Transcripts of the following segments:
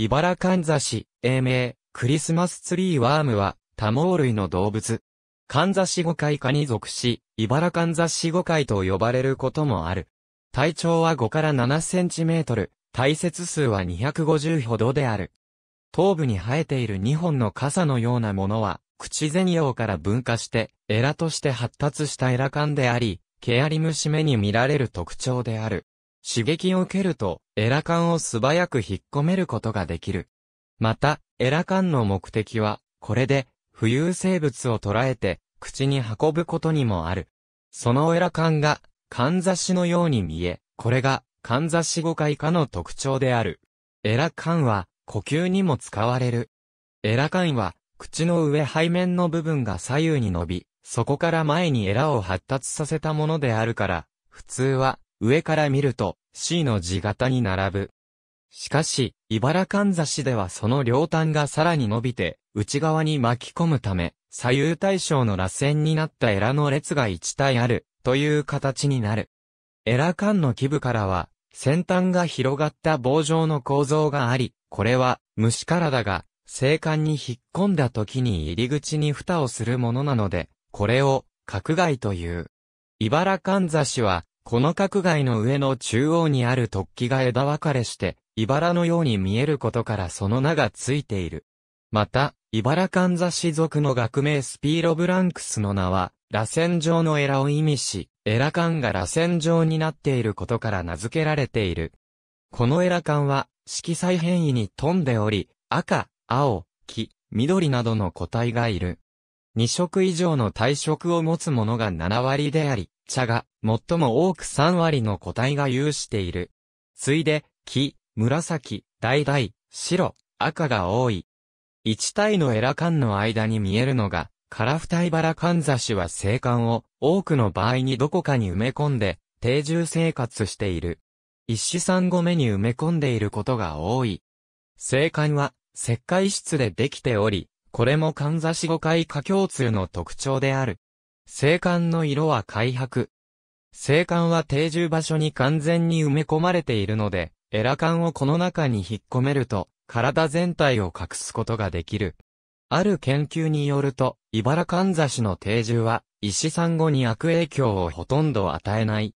茨かんざし、英名、クリスマスツリーワームは、多毛類の動物。かんざし5回科に属し、茨かんざし5回と呼ばれることもある。体長は5から7センチメートル、体節数は250ほどである。頭部に生えている2本の傘のようなものは、口銭葉から分化して、エラとして発達したエラ感であり、ケアリムシ目に見られる特徴である。刺激を受けると、エラ管を素早く引っ込めることができる。また、エラ管の目的は、これで、浮遊生物を捉えて、口に運ぶことにもある。そのエラ管が、かんざしのように見え、これが、かんざし誤解化の特徴である。エラ管は、呼吸にも使われる。エラ管は、口の上背面の部分が左右に伸び、そこから前にエラを発達させたものであるから、普通は、上から見ると C の字型に並ぶ。しかし、茨かんざしではその両端がさらに伸びて、内側に巻き込むため、左右対称の螺旋になったエラの列が一体ある、という形になる。エラ間の基部からは、先端が広がった棒状の構造があり、これは、虫体が、生管に引っ込んだ時に入り口に蓋をするものなので、これを、角外という。茨かんざしは、この角外の上の中央にある突起が枝分かれして、茨のように見えることからその名がついている。また、茨かんざ族の学名スピーロブランクスの名は、螺旋状のエラを意味し、エラ管が螺旋状になっていることから名付けられている。このエラ管は、色彩変異に富んでおり、赤、青、黄、緑などの個体がいる。2色以上の体色を持つものが7割であり、茶が最も多く3割の個体が有している。ついで、黄、紫、橙、白、赤が多い。一体のエラ間の間に見えるのが、カラフタイバラカンザシは生管を多くの場合にどこかに埋め込んで定住生活している。一子三五目に埋め込んでいることが多い。生管は石灰質でできており、これもカンザシ五回下共通の特徴である。青函の色は開白。青函は定住場所に完全に埋め込まれているので、エラ缶をこの中に引っ込めると、体全体を隠すことができる。ある研究によると、茨かんざしの定住は、石産後に悪影響をほとんど与えない。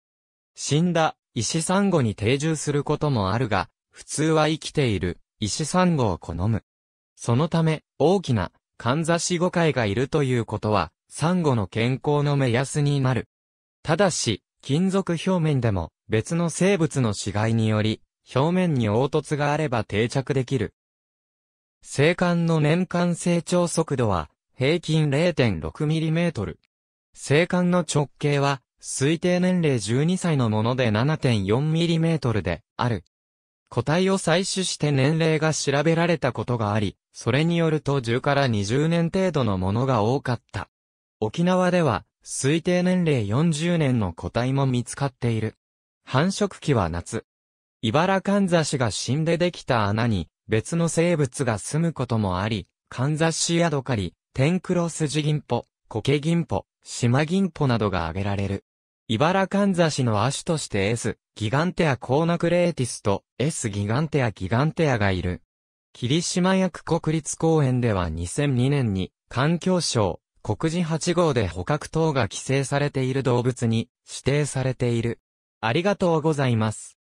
死んだ、石産後に定住することもあるが、普通は生きている、石産後を好む。そのため、大きな、かんざし誤解がいるということは、産後の健康の目安になる。ただし、金属表面でも別の生物の死骸により、表面に凹凸があれば定着できる。生管の年間成長速度は平均 0.6mm。生管の直径は推定年齢12歳のもので 7.4mm である。個体を採取して年齢が調べられたことがあり、それによると10から20年程度のものが多かった。沖縄では、推定年齢40年の個体も見つかっている。繁殖期は夏。茨カンザシが死んでできた穴に、別の生物が住むこともあり、カンザシヤドカリ、テンクロスジ銀ポ、コケ銀ポ、島銀ポなどが挙げられる。茨カンザシの亜種として S、ギガンテアコーナクレーティスと S ギガンテアギガンテアがいる。霧島薬国立公園では2002年に環境省国人8号で捕獲等が規制されている動物に指定されている。ありがとうございます。